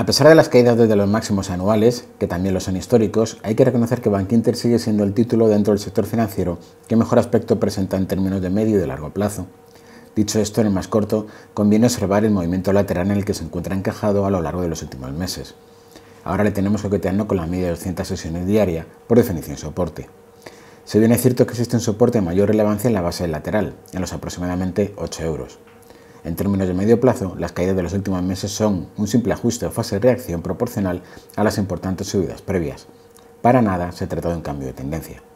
A pesar de las caídas desde los máximos anuales, que también lo son históricos, hay que reconocer que Bankinter sigue siendo el título dentro del sector financiero que mejor aspecto presenta en términos de medio y de largo plazo. Dicho esto, en el más corto, conviene observar el movimiento lateral en el que se encuentra encajado a lo largo de los últimos meses. Ahora le tenemos coqueteando con la media de 200 sesiones diaria, por definición soporte. Si bien es cierto que existe un soporte de mayor relevancia en la base del lateral, en los aproximadamente 8 euros. En términos de medio plazo, las caídas de los últimos meses son un simple ajuste o fase de reacción proporcional a las importantes subidas previas. Para nada se trata de un cambio de tendencia.